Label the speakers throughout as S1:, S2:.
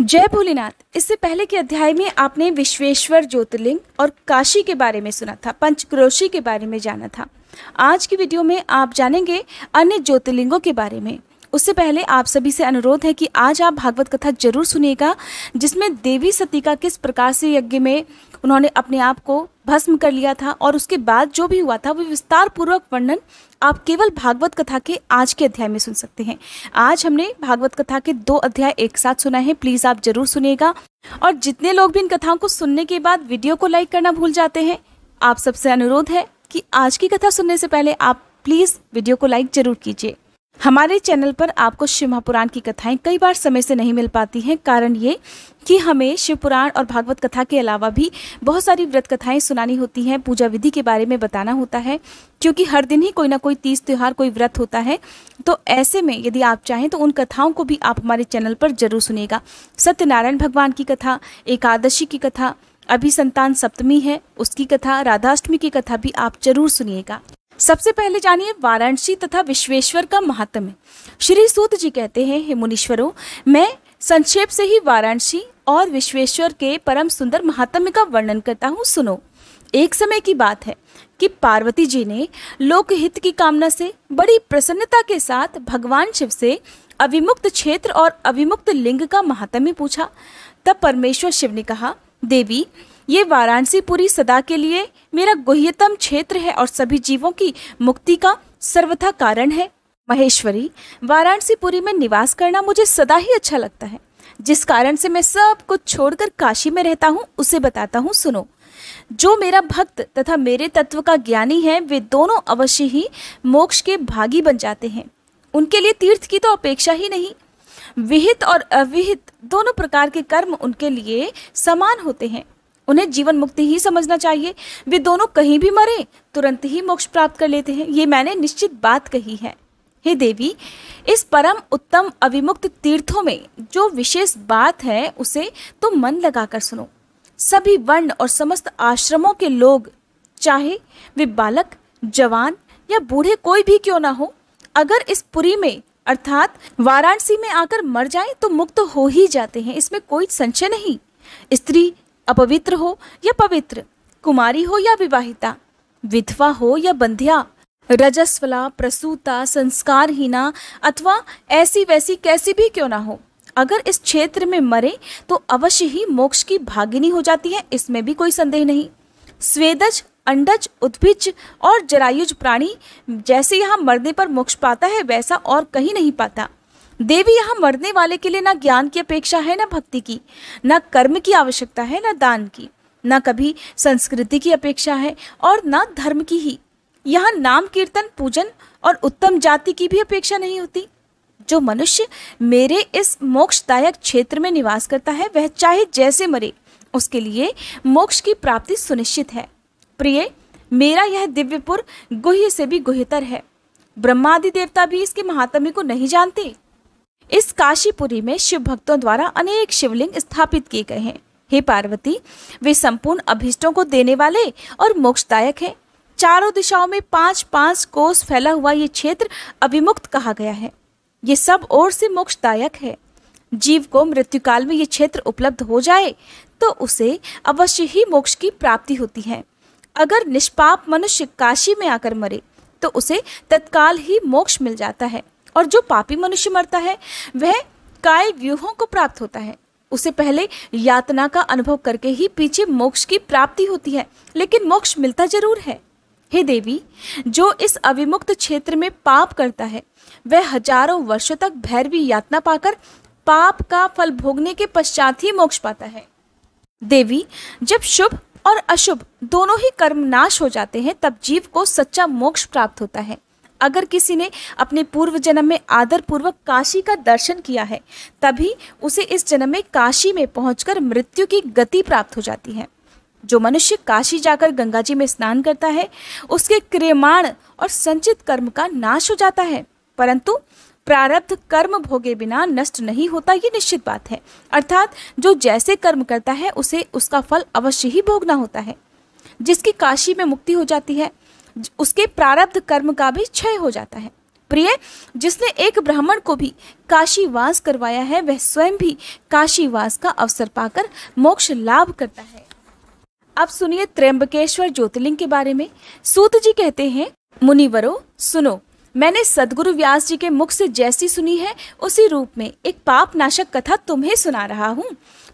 S1: जय भोलेनाथ इससे पहले के अध्याय में आपने विश्वेश्वर ज्योतिर्लिंग और काशी के बारे में सुना था पंचक्रोशी के बारे में जाना था आज की वीडियो में आप जानेंगे अन्य ज्योतिर्लिंगों के बारे में उससे पहले आप सभी से अनुरोध है कि आज आप भागवत कथा जरूर सुनिएगा जिसमें देवी सती का किस प्रकार से यज्ञ में उन्होंने अपने आप को भस्म कर लिया था और उसके बाद जो भी हुआ था वो विस्तार पूर्वक वर्णन आप केवल भागवत कथा के आज के अध्याय में सुन सकते हैं आज हमने भागवत कथा के दो अध्याय एक साथ सुना है प्लीज़ आप जरूर सुनिएगा और जितने लोग भी इन कथाओं को सुनने के बाद वीडियो को लाइक करना भूल जाते हैं आप सबसे अनुरोध है कि आज की कथा सुनने से पहले आप प्लीज़ वीडियो को लाइक जरूर कीजिए हमारे चैनल पर आपको शिव पुराण की कथाएं कई बार समय से नहीं मिल पाती हैं कारण ये कि हमें शिव पुराण और भागवत कथा के अलावा भी बहुत सारी व्रत कथाएं सुनानी होती हैं पूजा विधि के बारे में बताना होता है क्योंकि हर दिन ही कोई ना कोई तीज त्यौहार कोई व्रत होता है तो ऐसे में यदि आप चाहें तो उन कथाओं को भी आप हमारे चैनल पर जरूर सुनेगा सत्यनारायण भगवान की कथा एकादशी की कथा अभी संतान सप्तमी है उसकी कथा राधाष्टमी की कथा भी आप जरूर सुनिएगा सबसे पहले जानिए वाराणसी तथा विश्वेश्वर का महात्म्य श्री सूत जी कहते हैं हे मुनीश्वरों मैं संक्षेप से ही वाराणसी और विश्वेश्वर के परम सुंदर महात्म्य का वर्णन करता हूँ सुनो एक समय की बात है कि पार्वती जी ने लोकहित की कामना से बड़ी प्रसन्नता के साथ भगवान शिव से अभिमुक्त क्षेत्र और अभिमुक्त लिंग का महात्म्य पूछा तब परमेश्वर शिव ने कहा देवी ये वाराणसी पूरी सदा के लिए मेरा गुह्यतम क्षेत्र है और सभी जीवों की मुक्ति का सर्वथा कारण है महेश्वरी वाराणसीपुरी में निवास करना मुझे सदा ही अच्छा लगता है जिस कारण से मैं सब कुछ छोड़कर काशी में रहता हूँ उसे बताता हूँ सुनो जो मेरा भक्त तथा मेरे तत्व का ज्ञानी है वे दोनों अवश्य ही मोक्ष के भागी बन जाते हैं उनके लिए तीर्थ की तो अपेक्षा ही नहीं विहित और अविहित दोनों प्रकार के कर्म उनके लिए समान होते हैं उन्हें जीवन मुक्ति ही समझना चाहिए वे दोनों कहीं भी मरे तुरंत ही मोक्ष प्राप्त कर लेते हैं ये मैंने निश्चित बात कही है हे देवी इस परम उत्तम अविमुक्त तीर्थों में जो विशेष बात है उसे तुम मन लगाकर सुनो सभी वर्ण और समस्त आश्रमों के लोग चाहे वे बालक जवान या बूढ़े कोई भी क्यों ना हो अगर इस पुरी में अर्थात वाराणसी में आकर मर जाए तो मुक्त हो ही जाते हैं इसमें कोई संशय नहीं स्त्री अपवित्र हो या पवित्र कुमारी हो या विवाहिता विधवा हो या बंध्या रजस्वला प्रसूता संस्कारहीना अथवा ऐसी वैसी कैसी भी क्यों ना हो अगर इस क्षेत्र में मरे तो अवश्य ही मोक्ष की भागिनी हो जाती है इसमें भी कोई संदेह नहीं स्वेदज अंडज उद्भिज और जरायुज प्राणी जैसे यहाँ मरने पर मोक्ष पाता है वैसा और कहीं नहीं पाता देवी यहाँ मरने वाले के लिए ना ज्ञान की अपेक्षा है ना भक्ति की ना कर्म की आवश्यकता है ना दान की ना कभी संस्कृति की अपेक्षा है और ना धर्म की ही यहाँ नाम कीर्तन पूजन और उत्तम जाति की भी अपेक्षा नहीं होती जो मनुष्य मेरे इस मोक्षदायक क्षेत्र में निवास करता है वह चाहे जैसे मरे उसके लिए मोक्ष की प्राप्ति सुनिश्चित है प्रिय मेरा यह दिव्यपुर गुह्य से भी गुह्यतर है ब्रह्मादि देवता भी इसके महात्म्य को नहीं जानते इस काशीपुरी में शिव भक्तों द्वारा अनेक शिवलिंग स्थापित किए गए हैं हे पार्वती वे संपूर्ण अभिष्टों को देने वाले और मोक्षदायक हैं चारों दिशाओं में पांच पांच कोस फैला हुआ ये क्षेत्र अभिमुक्त कहा गया है ये सब ओर से मोक्षदायक है जीव को मृत्युकाल में ये क्षेत्र उपलब्ध हो जाए तो उसे अवश्य ही मोक्ष की प्राप्ति होती है अगर निष्पाप मनुष्य काशी में आकर मरे तो उसे तत्काल ही मोक्ष मिल जाता है और जो पापी मनुष्य मरता है वह काय व्यूहों को प्राप्त होता है उसे पहले यातना का अनुभव करके ही पीछे मोक्ष की प्राप्ति होती है लेकिन मोक्ष मिलता जरूर है हे देवी जो इस अविमुक्त क्षेत्र में पाप करता है वह हजारों वर्षों तक भैरवी यातना पाकर पाप का फल भोगने के पश्चात ही मोक्ष पाता है देवी जब शुभ और अशुभ दोनों ही कर्म नाश हो जाते हैं तब जीव को सच्चा मोक्ष प्राप्त होता है अगर किसी ने अपने पूर्व जन्म में आदर पूर्वक काशी का दर्शन किया है तभी उसे इस जन्म में काशी में पहुंचकर मृत्यु की गति प्राप्त हो जाती है जो मनुष्य काशी जाकर गंगा जी में स्नान करता है उसके क्रियमाण और संचित कर्म का नाश हो जाता है परंतु प्रारब्ध कर्म भोगे बिना नष्ट नहीं होता ये निश्चित बात है अर्थात जो जैसे कर्म करता है उसे उसका फल अवश्य ही भोगना होता है जिसकी काशी में मुक्ति हो जाती है उसके प्रारब्ध कर्म का भी क्षय हो जाता है प्रिय जिसने एक ब्राह्मण को भी काशीवास करवाया है वह स्वयं भी काशीवास का अवसर पाकर मोक्ष लाभ करता है अब सुनिए त्र्यंबकेश्वर ज्योतिर्लिंग के बारे में सूत जी कहते हैं मुनिवरो सुनो मैंने सदगुरु व्यास जी के मुख से जैसी सुनी है उसी रूप में एक पाप नाशक कथा तुम्हें सुना रहा हूँ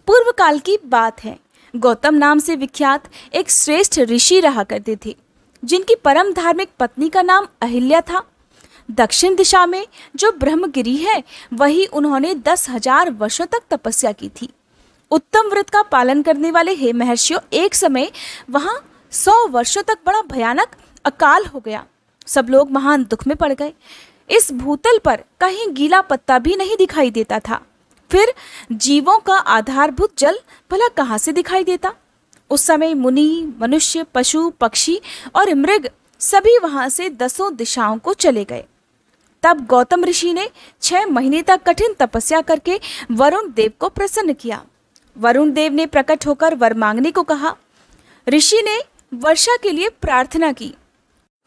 S1: पूर्व काल की बात है गौतम नाम से विख्यात एक श्रेष्ठ ऋषि रहा करते थे जिनकी परम धार्मिक पत्नी का नाम अहिल्या था दक्षिण दिशा में जो ब्रह्मगिरी है वही उन्होंने दस हजार वर्षों तक तपस्या की थी उत्तम व्रत का पालन करने वाले हे महर्षियों एक समय वहाँ सौ वर्षों तक बड़ा भयानक अकाल हो गया सब लोग महान दुख में पड़ गए इस भूतल पर कहीं गीला पत्ता भी नहीं दिखाई देता था फिर जीवों का आधारभूत जल भला कहाँ से दिखाई देता उस समय मुनि मनुष्य पशु पक्षी और मृग सभी वहां से दसों दिशाओं को चले गए तब गौतम ऋषि ने छह महीने तक कठिन तपस्या करके वरुण देव को प्रसन्न किया वरुण देव ने प्रकट होकर वर मांगने को कहा ऋषि ने वर्षा के लिए प्रार्थना की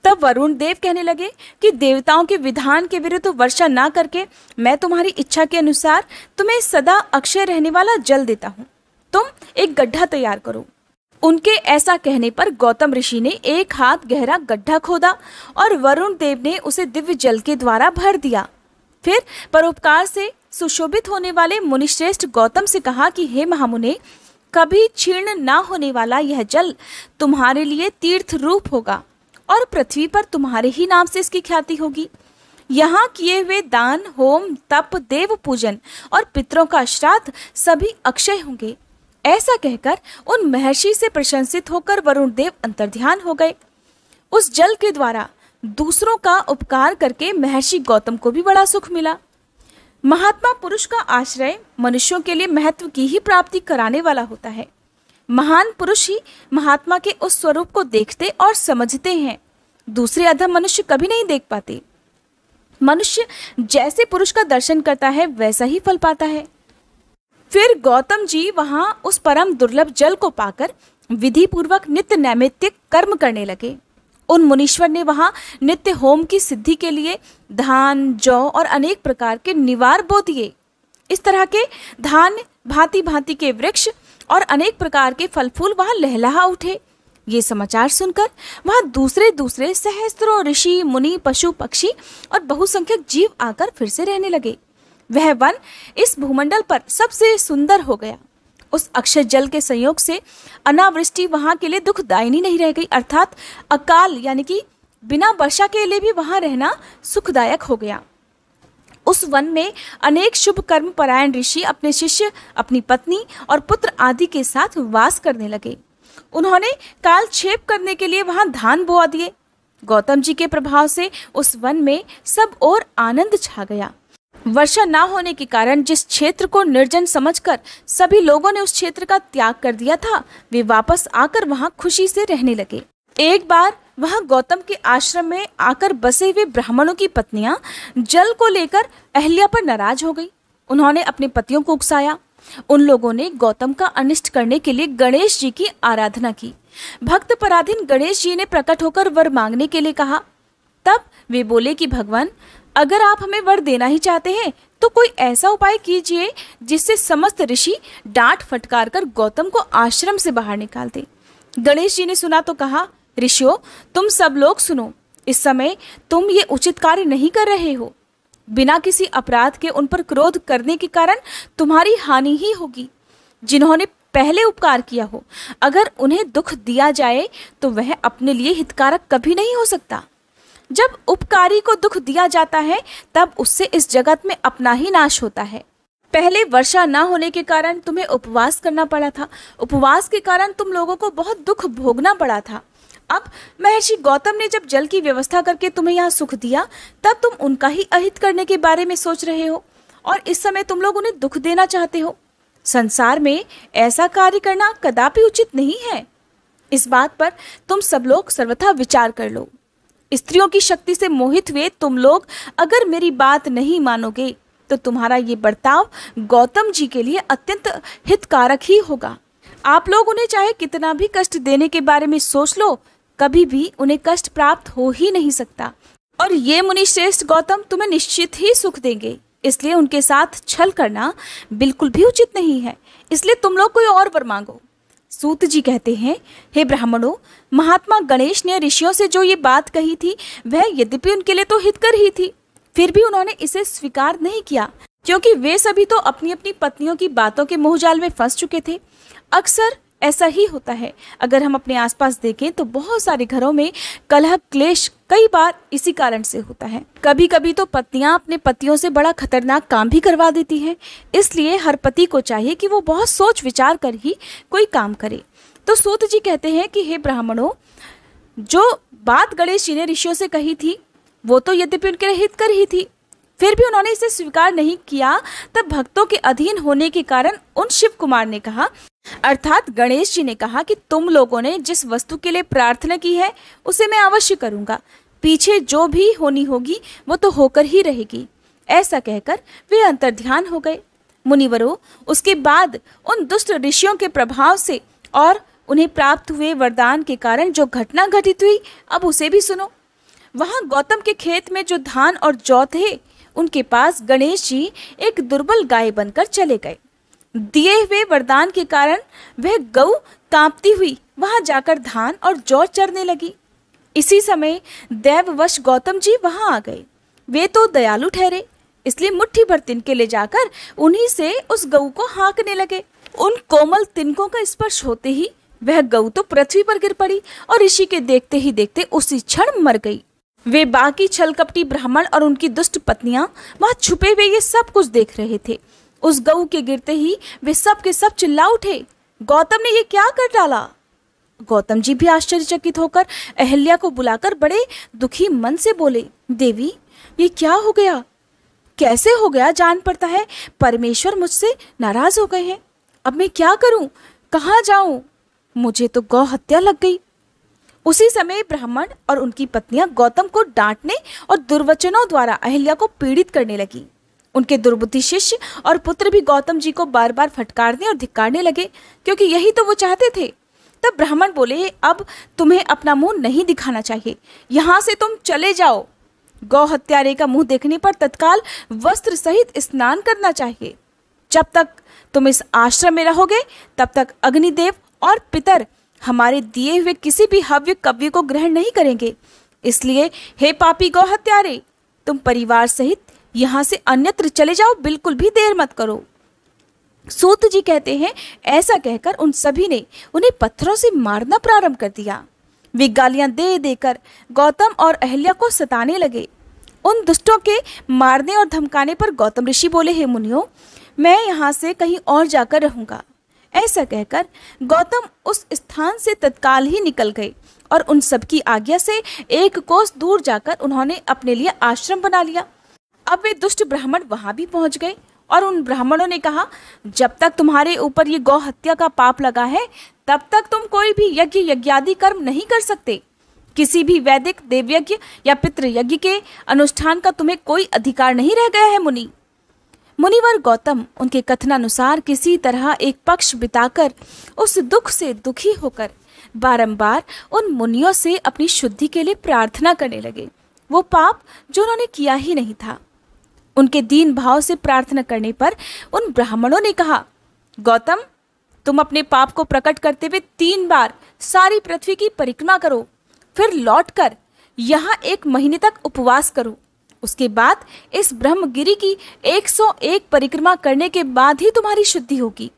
S1: तब वरुण देव कहने लगे कि देवताओं के विधान के विरुद्ध वर्षा ना करके मैं तुम्हारी इच्छा के अनुसार तुम्हें सदा अक्षय रहने वाला जल देता हूँ तुम एक गड्ढा तैयार करो उनके ऐसा कहने पर गौतम ऋषि ने एक हाथ गहरा गड्ढा खोदा और वरुण देव ने उसे दिव्य जल के द्वारा भर दिया फिर परोपकार से सुशोभित होने वाले मुनिश्रेष्ठ गौतम से कहा कि हे महामुने कभी क्षीर्ण ना होने वाला यह जल तुम्हारे लिए तीर्थ रूप होगा और पृथ्वी पर तुम्हारे ही नाम से इसकी ख्याति होगी यहाँ किए हुए दान होम तप देव पूजन और पितरों का श्राद्ध सभी अक्षय होंगे ऐसा कहकर उन महर्षि से प्रशंसित होकर वरुण देव अंतर्ध्यान हो गए उस जल के द्वारा दूसरों का उपकार करके महर्षि गौतम को भी बड़ा सुख मिला महात्मा पुरुष का आश्रय मनुष्यों के लिए महत्व की ही प्राप्ति कराने वाला होता है महान पुरुष ही महात्मा के उस स्वरूप को देखते और समझते हैं दूसरे अधम मनुष्य कभी नहीं देख पाते मनुष्य जैसे पुरुष का दर्शन करता है वैसा ही फल पाता है फिर गौतम जी वहाँ उस परम दुर्लभ जल को पाकर विधि पूर्वक नित्य नैमित्तिक कर्म करने लगे उन मुनीश्वर ने वहाँ नित्य होम की सिद्धि के लिए धान जौ और अनेक प्रकार के निवार बो दिए इस तरह के धान भांति भांति के वृक्ष और अनेक प्रकार के फल फूल वहाँ लहलाहा उठे ये समाचार सुनकर वहाँ दूसरे दूसरे सहस्त्रों ऋषि मुनि पशु पक्षी और बहुसंख्यक जीव आकर फिर से रहने लगे वह वन इस भूमंडल पर सबसे सुंदर हो गया उस अक्षय जल के संयोग से अनावृष्टि वहां के लिए दुखदायिनी नहीं रह गई अर्थात अकाल यानी कि बिना वर्षा के लिए भी वहाँ रहना सुखदायक हो गया उस वन में अनेक शुभ कर्म परायण ऋषि अपने शिष्य अपनी पत्नी और पुत्र आदि के साथ वास करने लगे उन्होंने काल छेप करने के लिए वहाँ धान बोआ दिए गौतम जी के प्रभाव से उस वन में सब और आनंद छा गया वर्षा ना होने के कारण जिस क्षेत्र को निर्जन समझकर सभी लोगों ने उस क्षेत्र का त्याग कर दिया था वे वापस आकर वहां खुशी से रहने लगे एक बार वहां गौतम के आश्रम में आकर बसे हुए ब्राह्मणों की पत्नियां जल को लेकर अहल्या पर नाराज हो गई उन्होंने अपने पतियों को उकसाया उन लोगों ने गौतम का अनिष्ट करने के लिए गणेश जी की आराधना की भक्त पराधीन गणेश जी ने प्रकट होकर वर मांगने के लिए कहा तब वे बोले कि भगवान अगर आप हमें वर देना ही चाहते हैं तो कोई ऐसा उपाय कीजिए जिससे समस्त ऋषि डांट फटकार कर गौतम को आश्रम से बाहर निकाल दे गणेश जी ने सुना तो कहा ऋषियों तुम सब लोग सुनो इस समय तुम ये उचित कार्य नहीं कर रहे हो बिना किसी अपराध के उन पर क्रोध करने के कारण तुम्हारी हानि ही होगी जिन्होंने पहले उपकार किया हो अगर उन्हें दुख दिया जाए तो वह अपने लिए हितकारक कभी नहीं हो सकता जब उपकारी को दुख दिया जाता है तब उससे इस जगत में अपना ही नाश होता है पहले वर्षा ना होने के कारण तुम्हें उपवास करना पड़ा था उपवास के कारण तुम लोगों को बहुत दुख भोगना पड़ा था अब महर्षि गौतम ने जब जल की व्यवस्था करके तुम्हें यहाँ सुख दिया तब तुम उनका ही अहित करने के बारे में सोच रहे हो और इस समय तुम लोग उन्हें दुख देना चाहते हो संसार में ऐसा कार्य करना कदापि उचित नहीं है इस बात पर तुम सब लोग सर्वथा विचार कर लो स्त्रियों की शक्ति से मोहित हुए तुम लोग अगर मेरी बात नहीं मानोगे तो तुम्हारा ये बर्ताव गौतम जी के लिए अत्यंत हितकारक ही होगा आप लोग उन्हें चाहे कितना भी कष्ट देने के बारे में सोच लो कभी भी उन्हें कष्ट प्राप्त हो ही नहीं सकता और ये मुनिश्रेष्ठ गौतम तुम्हें निश्चित ही सुख देंगे इसलिए उनके साथ छल करना बिल्कुल भी उचित नहीं है इसलिए तुम लोग कोई और वर मांगो सूत जी कहते हैं हे ब्राह्मणों महात्मा गणेश ने ऋषियों से जो ये बात कही थी वह यद्यपि उनके लिए तो हितकर ही थी फिर भी उन्होंने इसे स्वीकार नहीं किया क्योंकि वे सभी तो अपनी अपनी पत्नियों की बातों के मोहजाल में फंस चुके थे अक्सर ऐसा ही होता है अगर हम अपने आसपास देखें तो बहुत सारे घरों में कलह क्लेश कई बार इसी कारण से होता है कभी कभी तो पत्नियां अपने पतियों से बड़ा खतरनाक काम भी करवा देती हैं इसलिए हर पति को चाहिए कि वो बहुत सोच विचार कर ही कोई काम करे तो सूत जी कहते हैं कि हे ब्राह्मणों जो बात गणेश जी ने ऋषियों से कही थी वो तो यद्यपि उनके हित कर ही थी फिर भी उन्होंने इसे स्वीकार नहीं किया तब भक्तों के अधीन होने के कारण उन शिव कुमार ने कहा अर्थात गणेश जी ने कहा कि तुम लोगों ने जिस वस्तु के लिए प्रार्थना की है उसे मैं अवश्य करूंगा पीछे जो भी होनी होगी वो तो होकर ही रहेगी ऐसा कहकर वे अंतर्ध्यान हो गए मुनिवरों उसके बाद उन दुष्ट ऋषियों के प्रभाव से और उन्हें प्राप्त हुए वरदान के कारण जो घटना घटित हुई अब उसे भी सुनो वहाँ गौतम के खेत में जो धान और जौ थे उनके पास गणेश जी एक दुर्बल गाय बनकर चले गए दिए हुए वरदान के कारण वह गऊ कांपती हुई वहां जाकर धान और जौ चरने लगी इसी समय देववश गौतम जी वहां आ गए वे तो दयालु ठहरे इसलिए मुट्ठी भर तिनके ले जाकर उन्हीं से उस गऊ को हाँकने लगे उन कोमल तिनकों का स्पर्श होते ही वह गऊ तो पृथ्वी पर गिर पड़ी और ऋषि के देखते ही देखते उसी क्षण मर गई वे बाकी छलकपटी ब्राह्मण और उनकी दुष्ट पत्नियां वहां छुपे हुए ये सब कुछ देख रहे थे उस गऊ के गिरते ही वे सब के सब चिल्ला उठे गौतम ने ये क्या कर डाला गौतम जी भी आश्चर्यचकित होकर अहल्या को बुलाकर बड़े दुखी मन से बोले देवी ये क्या हो गया कैसे हो गया जान पड़ता है परमेश्वर मुझसे नाराज हो गए हैं अब मैं क्या करूं कहाँ जाऊं मुझे तो गौ हत्या लग गई उसी समय ब्राह्मण और उनकी पत्नियां गौतम को डांटने और दुर्वचनों द्वारा अहिल्या को पीड़ित करने लगी उनके दुर्बुद्धि शिष्य और पुत्र भी गौतम जी को बार बार फटकारने और धिक्कारने लगे क्योंकि यही तो वो चाहते थे तब ब्राह्मण बोले अब तुम्हें अपना मुंह नहीं दिखाना चाहिए यहाँ से तुम चले जाओ गौ हत्यारे का मुंह देखने पर तत्काल वस्त्र सहित स्नान करना चाहिए जब तक तुम इस आश्रम में रहोगे तब तक अग्निदेव और पितर हमारे दिए हुए किसी भी हव्य कव्य को ग्रहण नहीं करेंगे इसलिए हे पापी गौ हत्यारे तुम परिवार सहित यहाँ से अन्यत्र चले जाओ बिल्कुल भी देर मत करो सूत जी कहते हैं ऐसा कहकर उन सभी ने उन्हें पत्थरों से मारना प्रारंभ कर दिया वे गालियां दे देकर गौतम और अहल्या को सताने लगे उन दुष्टों के मारने और धमकाने पर गौतम ऋषि बोले हे मुनियो मैं यहाँ से कहीं और जाकर रहूंगा ऐसा कहकर गौतम उस स्थान से तत्काल ही निकल गए और उन सबकी आज्ञा से एक कोस दूर जाकर उन्होंने अपने लिए आश्रम बना लिया अब वे दुष्ट ब्राह्मण वहाँ भी पहुंच गए और उन ब्राह्मणों ने कहा जब तक तुम्हारे ऊपर ये गौ हत्या का पाप लगा है तब तक तुम कोई भी यज्ञ यज्ञादि कर्म नहीं कर सकते किसी भी वैदिक देवयज्ञ या पितृयज्ञ के अनुष्ठान का तुम्हें कोई अधिकार नहीं रह गया है मुनि मुनिवर गौतम उनके कथनानुसार किसी तरह एक पक्ष बिताकर उस दुख से दुखी होकर बारंबार उन मुनियों से अपनी शुद्धि के लिए प्रार्थना करने लगे वो पाप जो उन्होंने किया ही नहीं था उनके दीन भाव से प्रार्थना करने पर उन ब्राह्मणों ने कहा गौतम तुम अपने पाप को प्रकट करते हुए तीन बार सारी पृथ्वी की परिक्रमा करो फिर लौट कर यहाँ एक महीने तक उपवास करो उसके बाद इस ब्रह्मगिरी की 101 परिक्रमा करने के बाद ही तुम्हारी शुद्धि होगी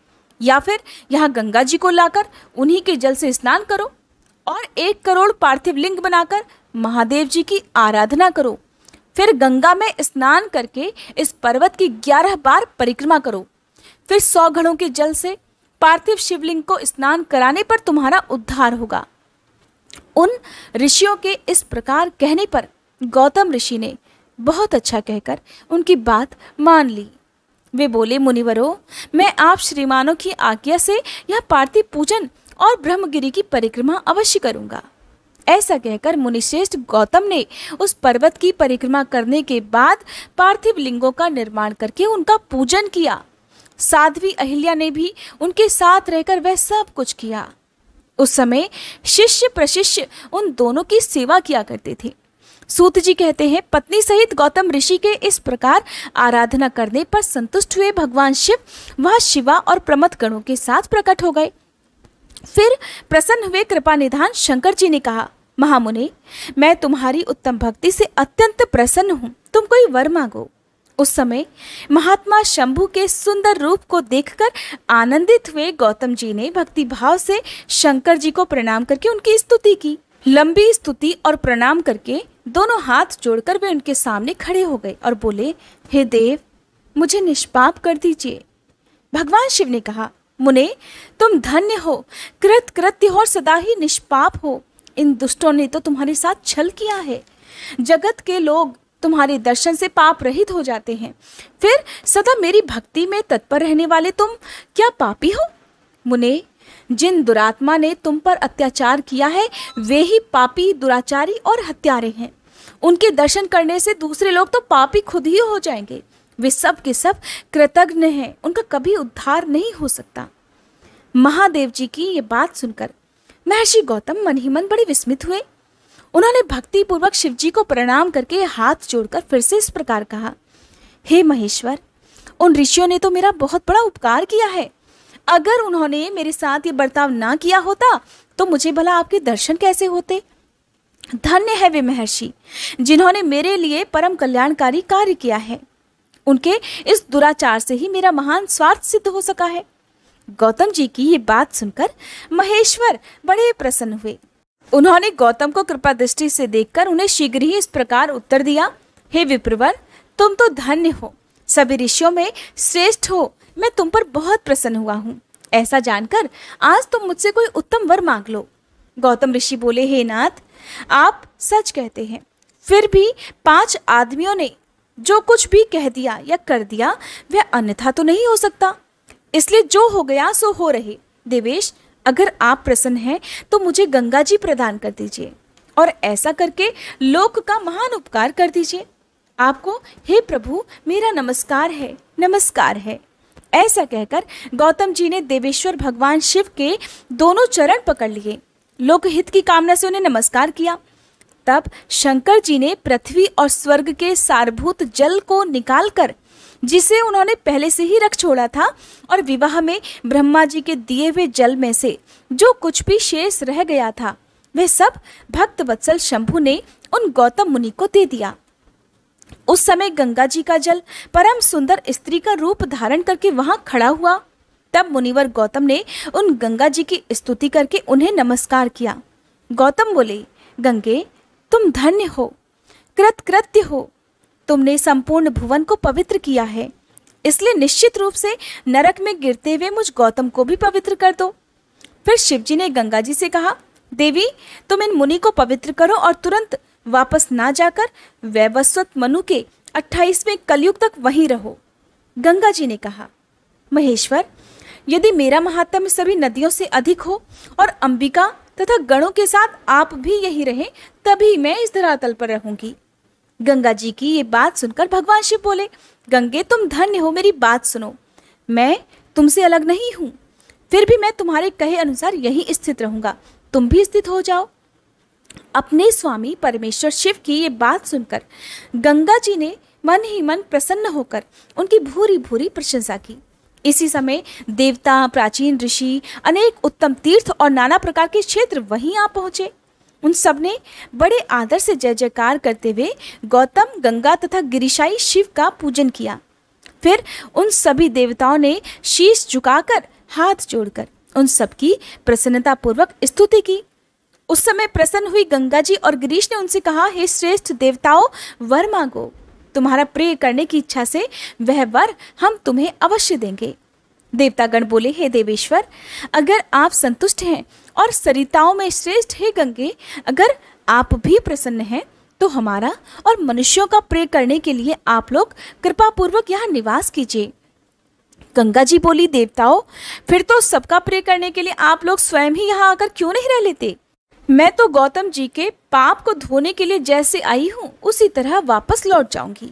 S1: या फिर यहाँ गंगा जी को लाकर उन्हीं के जल से स्नान करो और एक करोड़ पार्थिव लिंग बनाकर महादेव जी की आराधना करो फिर गंगा में स्नान करके इस पर्वत की ग्यारह बार परिक्रमा करो फिर सौ घड़ों के जल से पार्थिव शिवलिंग को स्नान कराने पर तुम्हारा उद्धार होगा उन ऋषियों के इस प्रकार कहने पर गौतम ऋषि ने बहुत अच्छा कहकर उनकी बात मान ली वे बोले मुनिवरो मैं आप श्रीमानों की आज्ञा से यह पार्थिव पूजन और ब्रह्मगिरी की परिक्रमा अवश्य करूंगा ऐसा कहकर मुनिश्रेष्ठ गौतम ने उस पर्वत की परिक्रमा करने के बाद पार्थिव लिंगों का निर्माण करके उनका पूजन किया साध्वी अहिल्या ने भी उनके साथ रहकर वह सब कुछ किया उस समय शिष्य प्रशिष्य उन दोनों की सेवा किया करते थे सूत जी कहते हैं पत्नी सहित गौतम ऋषि के इस प्रकार आराधना करने पर संतुष्ट हुए भगवान शिव वह शिवा और प्रमथ गणों के साथ प्रकट हो गए फिर प्रसन्न हुए कृपा निधान शंकर जी ने कहा महामुनि मैं तुम्हारी उत्तम भक्ति से अत्यंत प्रसन्न हूँ तुम कोई वर मांगो उस समय महात्मा शंभु के सुंदर रूप को देखकर आनंदित हुए गौतम जी ने भक्ति भाव से शंकर जी को प्रणाम करके उनकी स्तुति की लंबी स्तुति और प्रणाम करके दोनों हाथ जोड़कर वे उनके सामने खड़े हो गए और बोले हे देव मुझे निष्पाप कर दीजिए भगवान शिव ने कहा मुने तुम धन्य हो कृत कृत्य हो और सदा ही निष्पाप हो इन दुष्टों ने तो तुम्हारे साथ छल किया है जगत के लोग तुम्हारे दर्शन से पाप रहित हो जाते हैं फिर सदा मेरी भक्ति में तत्पर रहने वाले तुम क्या पापी हो मुने जिन दुरात्मा ने तुम पर अत्याचार किया है वे ही पापी दुराचारी और हत्यारे हैं उनके दर्शन करने से दूसरे लोग तो पापी खुद ही हो जाएंगे वे सब के सब कृतज्ञ हैं उनका कभी उद्धार नहीं हो सकता महादेव जी की ये बात सुनकर महर्षि गौतम मन ही मन बड़े विस्मित हुए उन्होंने भक्ति पूर्वक शिव जी को प्रणाम करके हाथ जोड़कर फिर से इस प्रकार कहा हे महेश्वर उन ऋषियों ने तो मेरा बहुत बड़ा उपकार किया है अगर उन्होंने मेरे साथ ये बर्ताव ना किया होता तो मुझे भला आपके दर्शन कैसे होते धन्य है वे महर्षि जिन्होंने मेरे लिए परम कल्याणकारी कार्य किया है उनके इस दुराचार से ही मेरा महान स्वार्थ सिद्ध हो सका है गौतम जी की ये बात सुनकर महेश्वर बड़े प्रसन्न हुए उन्होंने गौतम को कृपा दृष्टि से देखकर उन्हें शीघ्र ही इस प्रकार उत्तर दिया हे विप्रवर तुम तो धन्य हो सभी ऋषियों में श्रेष्ठ हो मैं तुम पर बहुत प्रसन्न हुआ हूँ ऐसा जानकर आज तुम मुझसे कोई उत्तम वर मांग लो गौतम ऋषि बोले हे नाथ आप सच कहते हैं फिर भी पांच आदमियों ने जो कुछ भी कह दिया या कर दिया वह अन्यथा तो नहीं हो सकता इसलिए जो हो गया सो हो रहे देवेश अगर आप प्रसन्न हैं तो मुझे गंगा जी प्रदान कर दीजिए और ऐसा करके लोक का महान उपकार कर दीजिए आपको हे प्रभु मेरा नमस्कार है नमस्कार है ऐसा कहकर गौतम जी ने देवेश्वर भगवान शिव के दोनों चरण पकड़ लिए लोकहित की कामना से उन्हें नमस्कार किया तब शंकर जी ने पृथ्वी और स्वर्ग के सारभूत जल को निकालकर जिसे उन्होंने पहले से ही रख छोड़ा था और विवाह में ब्रह्मा जी के दिए हुए जल में से जो कुछ भी शेष रह गया था वह सब भक्त वत्सल शंभु ने उन गौतम मुनि को दे दिया उस समय गंगा जी का जल परम सुंदर स्त्री का रूप धारण करके वहां खड़ा हुआ तब मुनिवर गौतम ने उन गंगा जी की स्तुति करके उन्हें नमस्कार किया गौतम बोले गंगे तुम धन्य हो कृतकृत्य हो तुमने संपूर्ण भुवन को पवित्र किया है इसलिए निश्चित रूप से नरक में गिरते हुए मुझ गौतम को भी पवित्र कर दो फिर शिवजी ने गंगा जी से कहा देवी तुम इन मुनि को पवित्र करो और तुरंत वापस ना जाकर वैवस्वत मनु के अट्ठाईसवें कलयुग तक वहीं रहो गंगा जी ने कहा महेश्वर यदि मेरा महात्म्य सभी नदियों से अधिक हो और अंबिका तथा गणों के साथ आप भी यही रहें तभी मैं इस धरातल पर रहूंगी गंगा जी की ये बात सुनकर भगवान शिव बोले गंगे तुम धन्य हो मेरी बात सुनो मैं तुमसे अलग नहीं हूँ फिर भी मैं तुम्हारे कहे अनुसार यही स्थित रहूंगा तुम भी स्थित हो जाओ अपने स्वामी परमेश्वर शिव की ये बात सुनकर गंगा जी ने मन ही मन प्रसन्न होकर उनकी भूरी भूरी प्रशंसा की इसी समय देवता प्राचीन ऋषि अनेक उत्तम तीर्थ और नाना प्रकार के क्षेत्र वहीं आ पहुंचे उन सब ने बड़े आदर से जय जयकार करते हुए गौतम गंगा तथा गिरिशाई शिव का पूजन किया फिर उन सभी देवताओं ने शीश झुकाकर हाथ जोड़कर उन सबकी प्रसन्नतापूर्वक स्तुति की उस समय प्रसन्न हुई गंगा जी और गिरीश ने उनसे कहा हे श्रेष्ठ देवताओं वर मांगो तुम्हारा प्रिय करने की इच्छा से वह वर हम तुम्हें अवश्य देंगे देवतागण बोले हे देवेश्वर अगर आप संतुष्ट हैं और सरिताओं में श्रेष्ठ हे गंगे अगर आप भी प्रसन्न हैं तो हमारा और मनुष्यों का प्रे करने के लिए आप लोग कृपा पूर्वक यहाँ निवास कीजिए गंगा जी बोली देवताओं फिर तो सबका प्रे करने के लिए आप लोग स्वयं ही यहाँ आकर क्यों नहीं रह लेते मैं तो गौतम जी के पाप को धोने के लिए जैसे आई हूँ उसी तरह वापस लौट जाऊंगी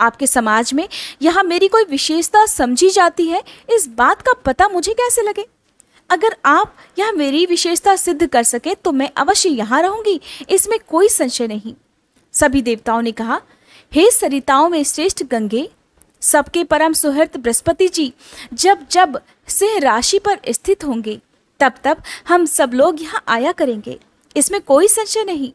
S1: आपके समाज में यहाँ मेरी कोई विशेषता समझी जाती है इस बात का पता मुझे कैसे लगे अगर आप यह मेरी विशेषता सिद्ध कर सके तो मैं अवश्य यहाँ रहूंगी इसमें कोई संशय नहीं सभी देवताओं ने कहा हे सरिताओं में श्रेष्ठ गंगे सबके परम सुहृत बृहस्पति जी जब जब सिंह राशि पर स्थित होंगे तब तब हम सब लोग यहाँ आया करेंगे इसमें कोई संशय नहीं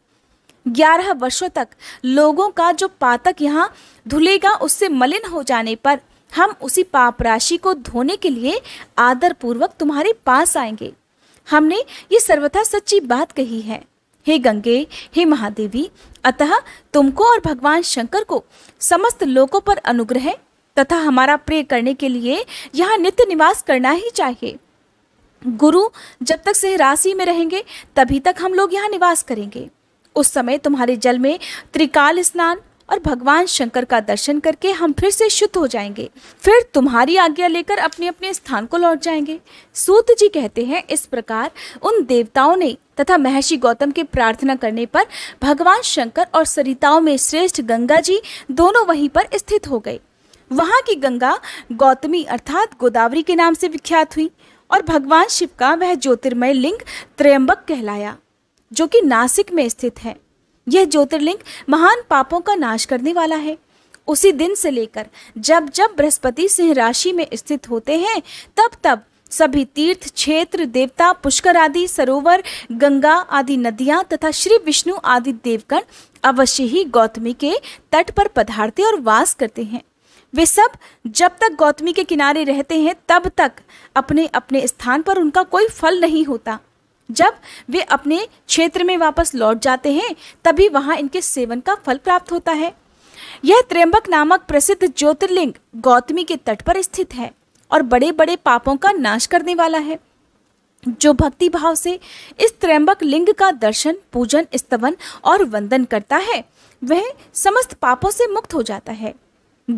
S1: ग्यारह वर्षों तक लोगों का जो पातक यहाँ धुलेगा उससे मलिन हो जाने पर हम उसी पाप राशि को धोने के लिए आदर पूर्वक तुम्हारे पास आएंगे हमने ये सर्वथा सच्ची बात कही है हे गंगे हे महादेवी अतः तुमको और भगवान शंकर को समस्त लोगों पर अनुग्रह तथा हमारा प्रे करने के लिए यहाँ नित्य निवास करना ही चाहिए गुरु जब तक सिंह राशि में रहेंगे तभी तक हम लोग यहाँ निवास करेंगे उस समय तुम्हारे जल में त्रिकाल स्नान और भगवान शंकर का दर्शन करके हम फिर से शुद्ध हो जाएंगे फिर तुम्हारी आज्ञा लेकर अपने अपने स्थान को लौट जाएंगे सूत जी कहते हैं इस प्रकार उन देवताओं ने तथा महर्षि गौतम के प्रार्थना करने पर भगवान शंकर और सरिताओं में श्रेष्ठ गंगा जी दोनों वहीं पर स्थित हो गए वहाँ की गंगा गौतमी अर्थात गोदावरी के नाम से विख्यात हुई और भगवान शिव का वह ज्योतिर्मय लिंग त्रयंबक कहलाया जो कि नासिक में स्थित है यह ज्योतिर्लिंग महान पापों का नाश करने वाला है उसी दिन से लेकर जब जब बृहस्पति सिंह राशि में स्थित होते हैं तब तब सभी तीर्थ क्षेत्र देवता पुष्कर आदि सरोवर गंगा आदि नदियां तथा श्री विष्णु आदि देवगण अवश्य ही गौतमी के तट पर पधारते और वास करते हैं वे सब जब तक गौतमी के किनारे रहते हैं तब तक अपने अपने स्थान पर उनका कोई फल नहीं होता जब वे अपने क्षेत्र में वापस लौट जाते हैं तभी वहाँ इनके सेवन का फल प्राप्त होता है यह त्र्यंबक नामक प्रसिद्ध ज्योतिर्लिंग गौतमी के तट पर स्थित है और बड़े बड़े पापों का नाश करने वाला है जो भक्ति भाव से इस त्र्यंबक लिंग का दर्शन पूजन स्तवन और वंदन करता है वह समस्त पापों से मुक्त हो जाता है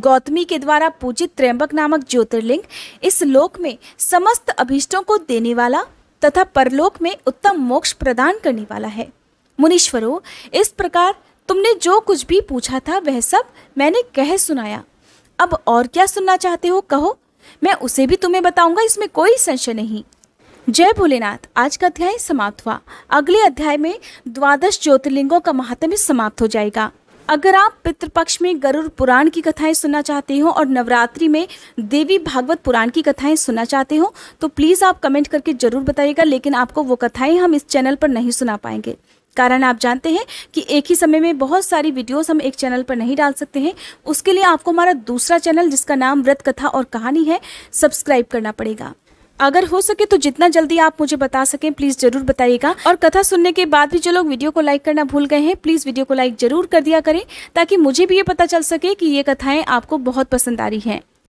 S1: गौतमी के द्वारा पूजित त्र्यंबक नामक ज्योतिर्लिंग इस लोक में समस्त अभिष्टों को देने वाला तथा परलोक में उत्तम मोक्ष प्रदान करने वाला है मुनीश्वरों इस प्रकार तुमने जो कुछ भी पूछा था वह सब मैंने कह सुनाया अब और क्या सुनना चाहते हो कहो मैं उसे भी तुम्हें बताऊंगा इसमें कोई संशय नहीं जय भोलेनाथ आज का अध्याय समाप्त हुआ अगले अध्याय में द्वादश ज्योतिर्लिंगों का महात्म्य समाप्त हो जाएगा अगर आप पितृपक्ष में गरुड़ पुराण की कथाएं सुनना चाहते हो और नवरात्रि में देवी भागवत पुराण की कथाएं सुनना चाहते हो तो प्लीज़ आप कमेंट करके ज़रूर बताइएगा लेकिन आपको वो कथाएं हम इस चैनल पर नहीं सुना पाएंगे कारण आप जानते हैं कि एक ही समय में बहुत सारी वीडियोस हम एक चैनल पर नहीं डाल सकते हैं उसके लिए आपको हमारा दूसरा चैनल जिसका नाम व्रत कथा और कहानी है सब्सक्राइब करना पड़ेगा अगर हो सके तो जितना जल्दी आप मुझे बता सकें प्लीज जरूर बताइएगा और कथा सुनने के बाद भी जो लोग वीडियो को लाइक करना भूल गए हैं प्लीज वीडियो को लाइक जरूर कर दिया करें ताकि मुझे भी ये पता चल सके कि ये कथाएं आपको बहुत पसंद आ रही हैं